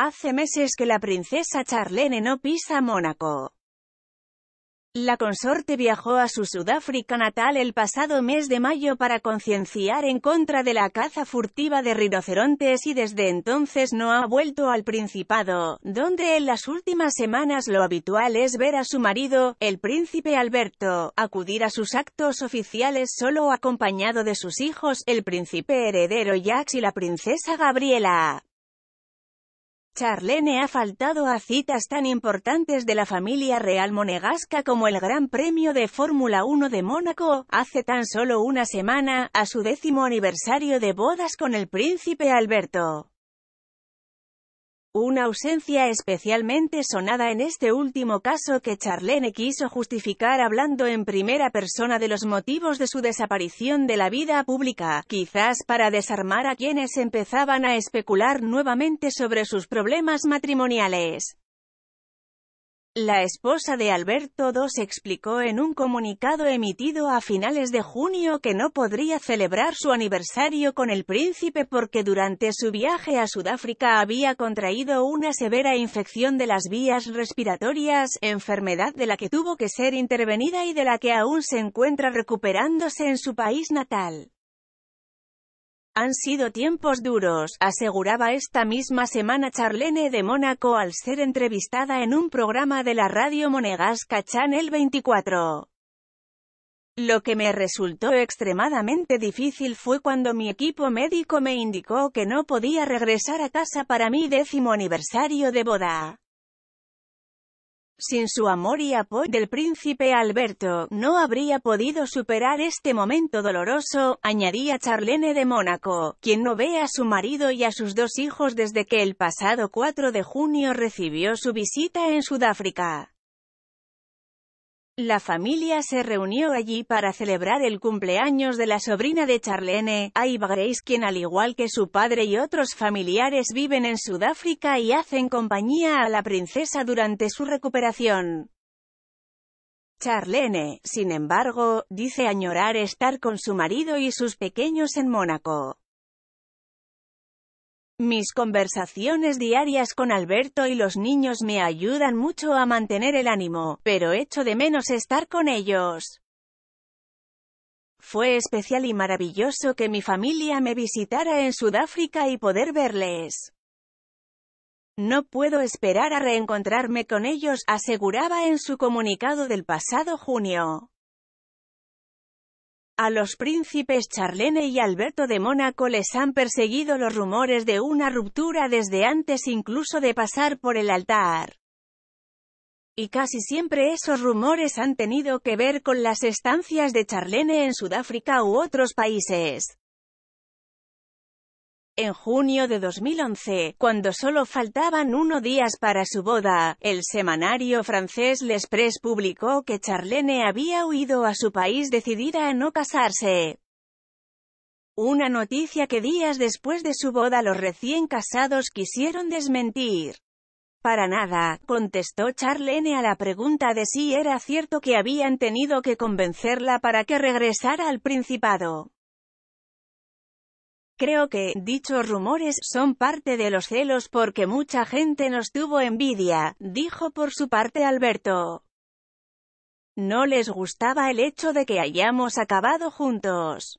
Hace meses que la princesa Charlene no pisa Mónaco. La consorte viajó a su Sudáfrica natal el pasado mes de mayo para concienciar en contra de la caza furtiva de rinocerontes y desde entonces no ha vuelto al Principado, donde en las últimas semanas lo habitual es ver a su marido, el príncipe Alberto, acudir a sus actos oficiales solo acompañado de sus hijos, el príncipe heredero Jax y la princesa Gabriela. Charlene ha faltado a citas tan importantes de la familia real monegasca como el Gran Premio de Fórmula 1 de Mónaco, hace tan solo una semana, a su décimo aniversario de bodas con el príncipe Alberto. Una ausencia especialmente sonada en este último caso que Charlene quiso justificar hablando en primera persona de los motivos de su desaparición de la vida pública, quizás para desarmar a quienes empezaban a especular nuevamente sobre sus problemas matrimoniales. La esposa de Alberto II explicó en un comunicado emitido a finales de junio que no podría celebrar su aniversario con el príncipe porque durante su viaje a Sudáfrica había contraído una severa infección de las vías respiratorias, enfermedad de la que tuvo que ser intervenida y de la que aún se encuentra recuperándose en su país natal. Han sido tiempos duros, aseguraba esta misma semana Charlene de Mónaco al ser entrevistada en un programa de la radio monegasca Channel 24. Lo que me resultó extremadamente difícil fue cuando mi equipo médico me indicó que no podía regresar a casa para mi décimo aniversario de boda. Sin su amor y apoyo del príncipe Alberto, no habría podido superar este momento doloroso, añadía Charlene de Mónaco, quien no ve a su marido y a sus dos hijos desde que el pasado 4 de junio recibió su visita en Sudáfrica. La familia se reunió allí para celebrar el cumpleaños de la sobrina de Charlene, Aiva Grace, quien al igual que su padre y otros familiares viven en Sudáfrica y hacen compañía a la princesa durante su recuperación. Charlene, sin embargo, dice añorar estar con su marido y sus pequeños en Mónaco. Mis conversaciones diarias con Alberto y los niños me ayudan mucho a mantener el ánimo, pero echo de menos estar con ellos. Fue especial y maravilloso que mi familia me visitara en Sudáfrica y poder verles. No puedo esperar a reencontrarme con ellos, aseguraba en su comunicado del pasado junio. A los príncipes Charlene y Alberto de Mónaco les han perseguido los rumores de una ruptura desde antes incluso de pasar por el altar. Y casi siempre esos rumores han tenido que ver con las estancias de Charlene en Sudáfrica u otros países en junio de 2011, cuando solo faltaban uno días para su boda, el semanario francés Les Press publicó que Charlene había huido a su país decidida a no casarse. Una noticia que días después de su boda los recién casados quisieron desmentir. Para nada, contestó Charlene a la pregunta de si era cierto que habían tenido que convencerla para que regresara al Principado. Creo que, dichos rumores, son parte de los celos porque mucha gente nos tuvo envidia, dijo por su parte Alberto. No les gustaba el hecho de que hayamos acabado juntos.